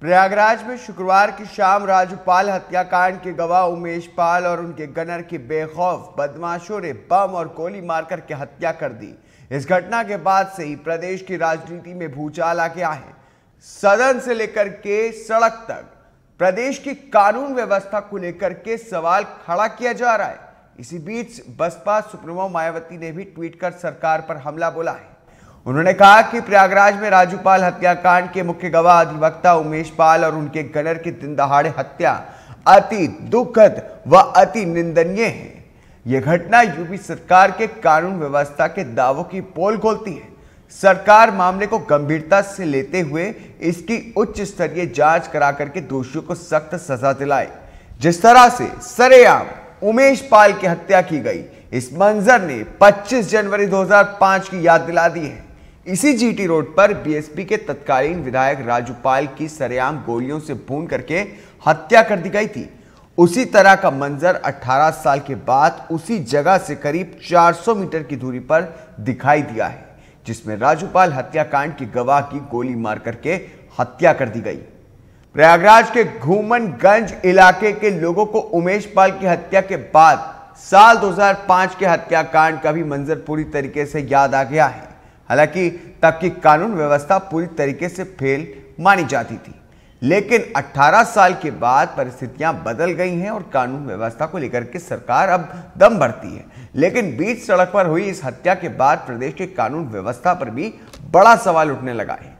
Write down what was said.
प्रयागराज में शुक्रवार की शाम राजपाल हत्याकांड के गवाह उमेश पाल और उनके गनर के बेखौफ बदमाशों ने बम और गोली मारकर के हत्या कर दी इस घटना के बाद से ही प्रदेश की राजनीति में भूचाल आ गया है सदन से लेकर के सड़क तक प्रदेश की कानून व्यवस्था को लेकर के सवाल खड़ा किया जा रहा है इसी बीच बसपा सुप्रीमो मायावती ने भी ट्वीट कर सरकार पर हमला बोला है उन्होंने कहा कि प्रयागराज में राजूपाल हत्याकांड के मुख्य गवाह अधिवक्ता उमेश पाल और उनके गनर की दिन दहाड़े हत्या अति दुखद व अति निंदनीय है यह घटना यूपी सरकार के कानून व्यवस्था के दावों की पोल खोलती है सरकार मामले को गंभीरता से लेते हुए इसकी उच्च स्तरीय जांच करा करके दोषियों को सख्त सजा दिलाए जिस तरह से सरेआम उमेश पाल की हत्या की गई इस मंजर ने 25 जनवरी 2005 की याद दिला दी है इसी जीटी रोड पर बीएसपी के तत्कालीन विधायक राजूपाल की सरेआम गोलियों से भून करके हत्या कर दी गई थी उसी तरह का मंजर 18 साल के बाद उसी जगह से करीब 400 मीटर की दूरी पर दिखाई दिया है जिसमें राजूपाल हत्याकांड की गवाह की गोली मार करके हत्या कर दी गई प्रयागराज के घूमनगंज इलाके के लोगों को उमेश पाल की हत्या के बाद साल 2005 के हत्याकांड का भी मंजर पूरी तरीके से याद आ गया है हालांकि तब की कानून व्यवस्था पूरी तरीके से फेल मानी जाती थी लेकिन 18 साल के बाद परिस्थितियां बदल गई हैं और कानून व्यवस्था को लेकर के सरकार अब दम भरती है लेकिन बीच सड़क पर हुई इस हत्या के बाद प्रदेश के कानून व्यवस्था पर भी बड़ा सवाल उठने लगा है